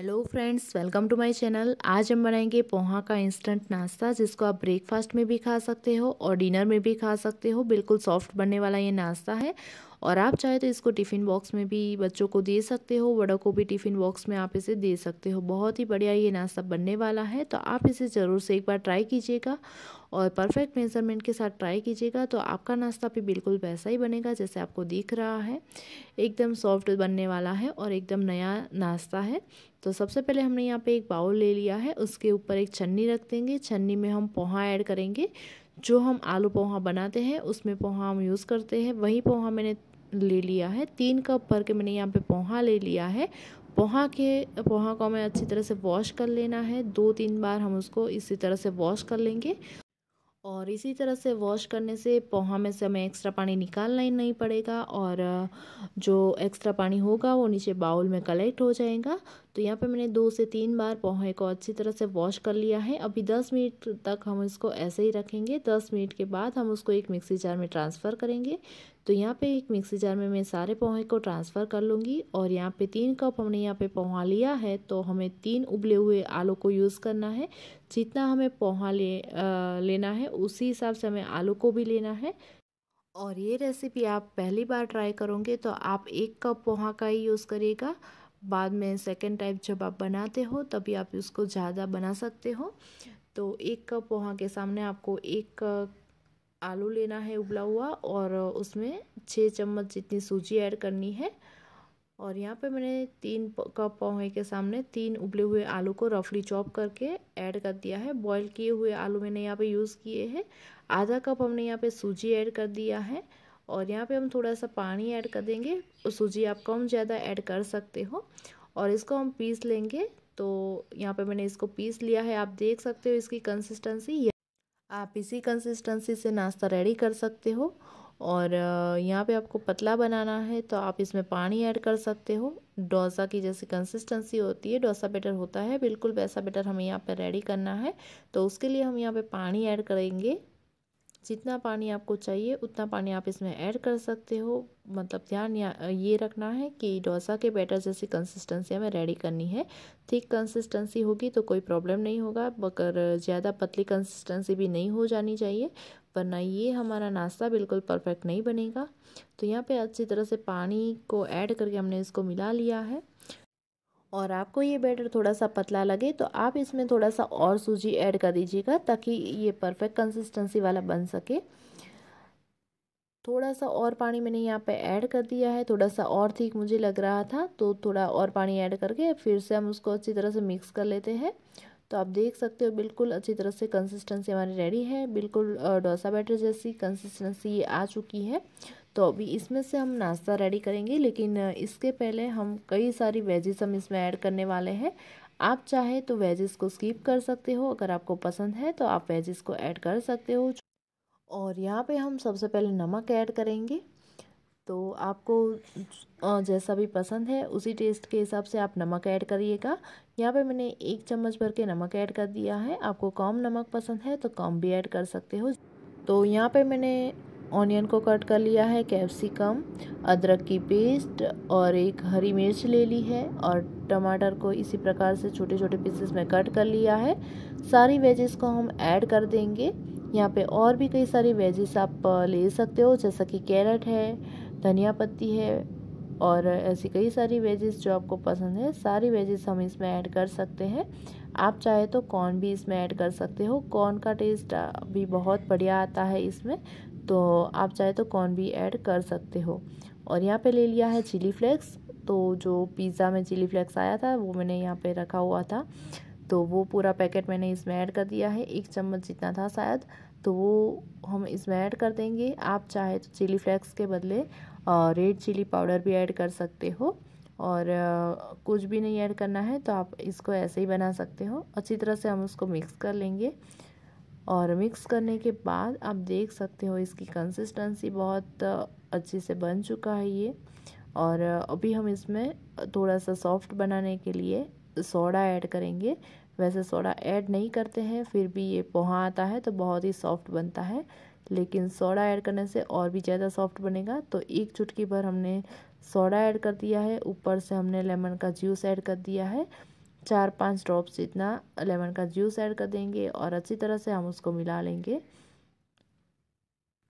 hello friends welcome to my channel आज हम बनाएंगे पोहा का इंस्टेंट नाश्ता जिसको आप ब्रेकफास्ट में भी खा सकते हो और डिनर में भी खा सकते हो बिल्कुल सॉफ्ट बनने वाला ये नाश्ता है और आप चाहे तो इसको टिफ़िन बॉक्स में भी बच्चों को दे सकते हो बड़ों को भी टिफ़िन बॉक्स में आप इसे दे सकते हो बहुत ही बढ़िया ये नाश्ता बनने वाला है तो आप इसे ज़रूर से एक बार ट्राई कीजिएगा और परफेक्ट मेज़रमेंट के साथ ट्राई कीजिएगा तो आपका नाश्ता भी बिल्कुल वैसा ही बनेगा जैसे आपको दिख रहा है एकदम सॉफ्ट बनने वाला है और एकदम नया नाश्ता है तो सबसे पहले हमने यहाँ पे एक बाउल ले लिया है उसके ऊपर एक छन्नी रख देंगे छन्नी में हम पोहा ऐड करेंगे जो हम आलू पोहा बनाते हैं उसमें पोहा हम यूज़ करते हैं वही पोहा मैंने ले लिया है तीन कप भर के मैंने यहाँ पे पोहा ले लिया है पोहा के पोहा को हमें अच्छी तरह से वॉश कर लेना है दो तीन बार हम उसको इसी तरह से वॉश कर लेंगे और इसी तरह से वॉश करने से पोहा में से हमें एक्स्ट्रा पानी निकालना ही नहीं पड़ेगा और जो एक्स्ट्रा पानी होगा वो नीचे बाउल में कलेक्ट हो जाएगा तो यहाँ पे मैंने दो से तीन बार पोहे को अच्छी तरह से वॉश कर लिया है अभी दस मिनट तक हम इसको ऐसे ही रखेंगे दस मिनट के बाद हम उसको एक मिक्सी जार में ट्रांसफ़र करेंगे तो यहाँ पे एक मिक्सी जार में मैं सारे पोहे को ट्रांसफ़र कर लूँगी और यहाँ पे तीन कप हमने यहाँ पे पोहा लिया है तो हमें तीन उबले हुए आलू को यूज़ करना है जितना हमें पोहा ले आ, लेना है उसी हिसाब से हमें आलू को भी लेना है और ये रेसिपी आप पहली बार ट्राई करोगे तो आप एक कप पोहा का ही यूज़ करिएगा बाद में सेकेंड टाइप जब आप बनाते हो तभी आप उसको ज़्यादा बना सकते हो तो एक कप पोहा के सामने आपको एक आलू लेना है उबला हुआ और उसमें छः चम्मच जितनी सूजी ऐड करनी है और यहाँ पे मैंने तीन कप पोहे के सामने तीन उबले हुए आलू को रफली चॉप करके ऐड कर दिया है बॉईल किए हुए आलू मैंने यहाँ पे यूज़ किए हैं आधा कप हमने यहाँ पे सूजी ऐड कर दिया है और यहाँ पे हम थोड़ा सा पानी ऐड कर देंगे सूजी आप कम ज़्यादा ऐड कर सकते हो और इसको हम पीस लेंगे तो यहाँ पर मैंने इसको पीस लिया है आप देख सकते हो इसकी कंसिस्टेंसी आप इसी कंसिस्टेंसी से नाश्ता रेडी कर सकते हो और यहाँ पे आपको पतला बनाना है तो आप इसमें पानी ऐड कर सकते हो डोसा की जैसी कंसिस्टेंसी होती है डोसा बेटर होता है बिल्कुल वैसा बेटर हमें यहाँ पे रेडी करना है तो उसके लिए हम यहाँ पे पानी ऐड करेंगे जितना पानी आपको चाहिए उतना पानी आप इसमें ऐड कर सकते हो मतलब ध्यान ये रखना है कि डोसा के बैटर जैसी कंसिस्टेंसी हमें रेडी करनी है थिक कंसिस्टेंसी होगी तो कोई प्रॉब्लम नहीं होगा मगर ज़्यादा पतली कंसिस्टेंसी भी नहीं हो जानी चाहिए वरना ये हमारा नाश्ता बिल्कुल परफेक्ट नहीं बनेगा तो यहाँ पे अच्छी तरह से पानी को ऐड करके हमने इसको मिला लिया है और आपको ये बैटर थोड़ा सा पतला लगे तो आप इसमें थोड़ा सा और सूजी ऐड कर दीजिएगा ताकि ये परफेक्ट कंसिस्टेंसी वाला बन सके थोड़ा सा और पानी मैंने यहाँ पे ऐड कर दिया है थोड़ा सा और ठीक मुझे लग रहा था तो थोड़ा और पानी ऐड करके फिर से हम उसको अच्छी तरह से मिक्स कर लेते हैं तो आप देख सकते हो बिल्कुल अच्छी तरह से कंसिस्टेंसी हमारी रेडी है बिल्कुल डोसा बैटर जैसी कंसिस्टेंसी ये आ चुकी है तो अभी इसमें से हम नाश्ता रेडी करेंगे लेकिन इसके पहले हम कई सारी वेजेस हम इसमें ऐड करने वाले हैं आप चाहे तो वेजेस को स्किप कर सकते हो अगर आपको पसंद है तो आप वेजेस को ऐड कर सकते हो और यहाँ पे हम सबसे पहले नमक ऐड करेंगे तो आपको जैसा भी पसंद है उसी टेस्ट के हिसाब से आप नमक ऐड करिएगा यहाँ पे मैंने एक चम्मच भर के नमक ऐड कर दिया है आपको कम नमक पसंद है तो कम भी ऐड कर सकते हो तो यहाँ पे मैंने ऑनियन को कट कर लिया है कैप्सिकम अदरक की पेस्ट और एक हरी मिर्च ले ली है और टमाटर को इसी प्रकार से छोटे छोटे पीसेस में कट कर लिया है सारी वेजेस को हम ऐड कर देंगे यहाँ पे और भी कई सारी वेजेस आप ले सकते हो जैसा कि कैरेट है धनिया पत्ती है और ऐसी कई सारी वेजेस जो आपको पसंद है सारी वेजेस हम इसमें ऐड कर सकते हैं आप चाहे तो कॉर्न भी इसमें ऐड कर सकते हो कॉर्न का टेस्ट भी बहुत बढ़िया आता है इसमें तो आप चाहे तो कॉर्न भी ऐड कर सकते हो और यहाँ पे ले लिया है चिली फ्लेक्स तो जो पिज़्ज़ा में चिली फ्लेक्स आया था वो मैंने यहाँ पे रखा हुआ था तो वो पूरा पैकेट मैंने इसमें ऐड कर दिया है एक चम्मच जितना था शायद तो वो हम इसमें ऐड कर देंगे आप चाहे तो चिली फ्लेक्स के बदले रेड चिली पाउडर भी ऐड कर सकते हो और कुछ भी नहीं ऐड करना है तो आप इसको ऐसे ही बना सकते हो अच्छी तरह से हम उसको मिक्स कर लेंगे और मिक्स करने के बाद आप देख सकते हो इसकी कंसिस्टेंसी बहुत अच्छे से बन चुका है ये और अभी हम इसमें थोड़ा सा सॉफ्ट बनाने के लिए सोडा ऐड करेंगे वैसे सोडा ऐड नहीं करते हैं फिर भी ये पोहा आता है तो बहुत ही सॉफ्ट बनता है लेकिन सोडा ऐड करने से और भी ज़्यादा सॉफ्ट बनेगा तो एक चुटकी भर हमने सोडा ऐड कर दिया है ऊपर से हमने लेमन का जूस ऐड कर दिया है चार पांच ड्रॉप्स जितना लेमन का जूस ऐड कर देंगे और अच्छी तरह से हम उसको मिला लेंगे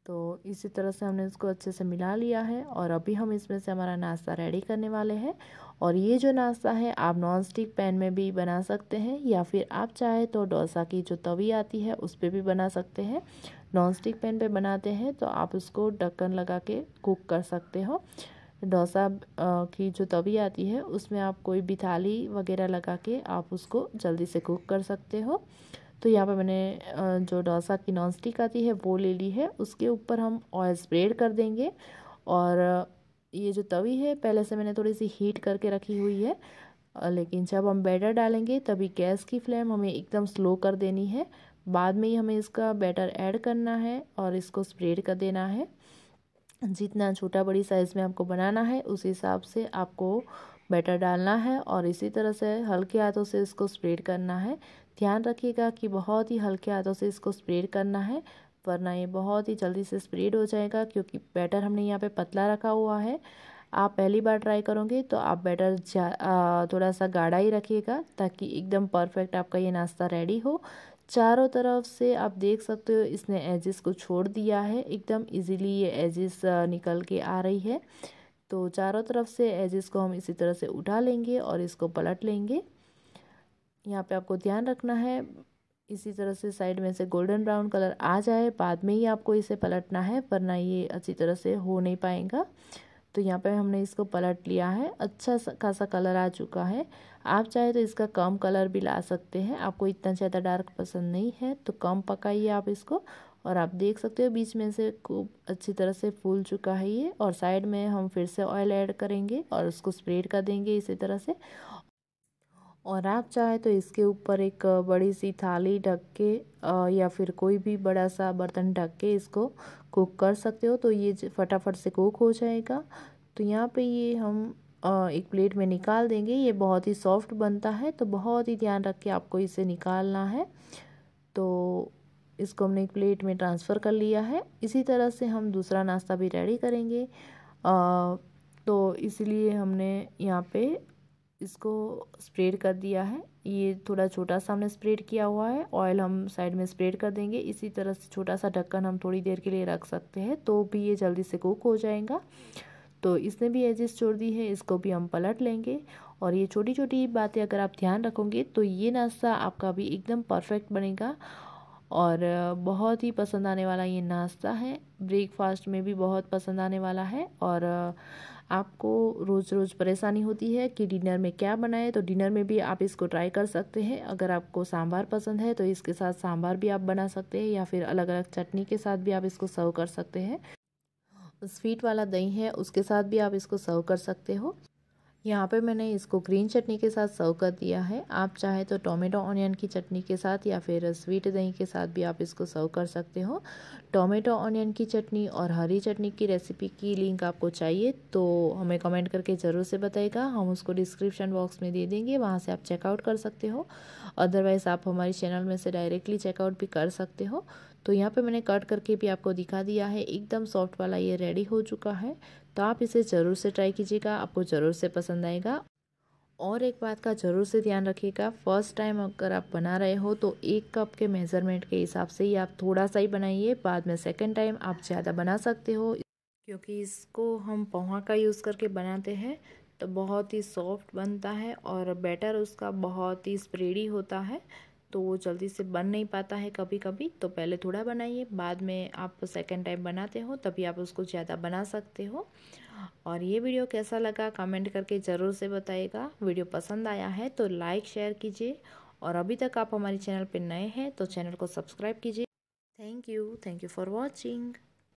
तो इसी तरह से हमने इसको अच्छे से मिला लिया है और अभी हम इसमें से हमारा नाश्ता रेडी करने वाले हैं और ये जो नाश्ता है आप नॉन स्टिक पैन में भी बना सकते हैं या फिर आप चाहे तो डोसा की जो तवी आती है उस पर भी बना सकते हैं नॉन स्टिक पैन पे बनाते हैं तो आप उसको ढक्कन लगा के कुक कर सकते हो डोसा की जो तवी आती है उसमें आप कोई भी थाली वगैरह लगा के आप उसको जल्दी से कुक कर सकते हो तो यहाँ पर मैंने जो डोसा की नॉन स्टिक आती है वो ले ली है उसके ऊपर हम ऑयल स्प्रेड कर देंगे और ये जो तवी है पहले से मैंने थोड़ी सी हीट करके रखी हुई है लेकिन जब हम बैटर डालेंगे तभी गैस की फ्लेम हमें एकदम स्लो कर देनी है बाद में ही हमें इसका बैटर ऐड करना है और इसको स्प्रेड कर देना है जितना छोटा बड़ी साइज़ में आपको बनाना है उस हिसाब से आपको बैटर डालना है और इसी तरह से हल्के हाथों से इसको स्प्रेड करना है ध्यान रखिएगा कि बहुत ही हल्के हाथों से इसको स्प्रेड करना है वरना ये बहुत ही जल्दी से स्प्रेड हो जाएगा क्योंकि बैटर हमने यहाँ पे पतला रखा हुआ है आप पहली बार ट्राई करोगे तो आप बैटर थोड़ा सा गाढ़ा ही रखिएगा ताकि एकदम परफेक्ट आपका ये नाश्ता रेडी हो चारों तरफ से आप देख सकते हो इसने एजिस को छोड़ दिया है एकदम इजीली ये एजिस निकल के आ रही है तो चारों तरफ से एजिस को हम इसी तरह से उठा लेंगे और इसको पलट लेंगे यहाँ पे आपको ध्यान रखना है इसी तरह से साइड में से गोल्डन ब्राउन कलर आ जाए बाद में ही आपको इसे पलटना है वरना ये अच्छी तरह से हो नहीं पाएगा तो यहाँ पर हमने इसको पलट लिया है अच्छा खासा कलर आ चुका है आप चाहे तो इसका कम कलर भी ला सकते हैं आपको इतना ज़्यादा डार्क पसंद नहीं है तो कम पकाइए आप इसको और आप देख सकते हो बीच में से खूब अच्छी तरह से फूल चुका है ये और साइड में हम फिर से ऑयल ऐड करेंगे और उसको स्प्रेड कर देंगे इसी तरह से और आप चाहे तो इसके ऊपर एक बड़ी सी थाली ढक के या फिर कोई भी बड़ा सा बर्तन ढक के इसको कुक कर सकते हो तो ये फटाफट से कुक हो जाएगा तो यहाँ पे ये हम एक प्लेट में निकाल देंगे ये बहुत ही सॉफ्ट बनता है तो बहुत ही ध्यान रख के आपको इसे निकालना है तो इसको हमने एक प्लेट में ट्रांसफ़र कर लिया है इसी तरह से हम दूसरा नाश्ता भी रेडी करेंगे आ, तो इसलिए हमने यहाँ पे इसको स्प्रेड कर दिया है ये थोड़ा छोटा सा हमने स्प्रेड किया हुआ है ऑयल हम साइड में स्प्रेड कर देंगे इसी तरह से छोटा सा ढक्कन हम थोड़ी देर के लिए रख सकते हैं तो भी ये जल्दी से कुक हो जाएगा तो इसने भी एजेस छोड़ दी है इसको भी हम पलट लेंगे और ये छोटी छोटी बातें अगर आप ध्यान रखोगे तो ये नाश्ता आपका भी एकदम परफेक्ट बनेगा और बहुत ही पसंद आने वाला ये नाश्ता है ब्रेकफास्ट में भी बहुत पसंद आने वाला है और आपको रोज़ रोज़ परेशानी होती है कि डिनर में क्या बनाए तो डिनर में भी आप इसको ट्राई कर सकते हैं अगर आपको सांभर पसंद है तो इसके साथ सांभर भी आप बना सकते हैं या फिर अलग अलग चटनी के साथ भी आप इसको सर्व कर सकते हैं स्वीट वाला दही है उसके साथ भी आप इसको सर्व कर सकते हो यहाँ पे मैंने इसको ग्रीन चटनी के साथ सर्व कर दिया है आप चाहे तो टोमेटो ऑनियन की चटनी के साथ या फिर स्वीट दही के साथ भी आप इसको सर्व कर सकते हो टोमेटो ऑनियन की चटनी और हरी चटनी की रेसिपी की लिंक आपको चाहिए तो हमें कमेंट करके ज़रूर से बताएगा हम उसको डिस्क्रिप्शन बॉक्स में दे देंगे वहाँ से आप चेकआउट कर सकते हो अदरवाइज़ आप हमारे चैनल में से डायरेक्टली चेकआउट भी कर सकते हो तो यहाँ पर मैंने कट करके भी आपको दिखा दिया है एकदम सॉफ्ट वाला ये रेडी हो चुका है तो आप इसे ज़रूर से ट्राई कीजिएगा आपको ज़रूर से पसंद आएगा और एक बात का ज़रूर से ध्यान रखिएगा फर्स्ट टाइम अगर आप बना रहे हो तो एक कप के मेज़रमेंट के हिसाब से ही आप थोड़ा सा ही बनाइए बाद में सेकेंड टाइम आप ज़्यादा बना सकते हो क्योंकि इसको हम पोहा का यूज़ करके बनाते हैं तो बहुत ही सॉफ्ट बनता है और बैटर उसका बहुत ही स्प्रेडी होता है तो वो जल्दी से बन नहीं पाता है कभी कभी तो पहले थोड़ा बनाइए बाद में आप सेकेंड टाइम बनाते हो तभी आप उसको ज़्यादा बना सकते हो और ये वीडियो कैसा लगा कमेंट करके ज़रूर से बताइएगा वीडियो पसंद आया है तो लाइक शेयर कीजिए और अभी तक आप हमारे चैनल पर नए हैं तो चैनल को सब्सक्राइब कीजिए thank you thank you for watching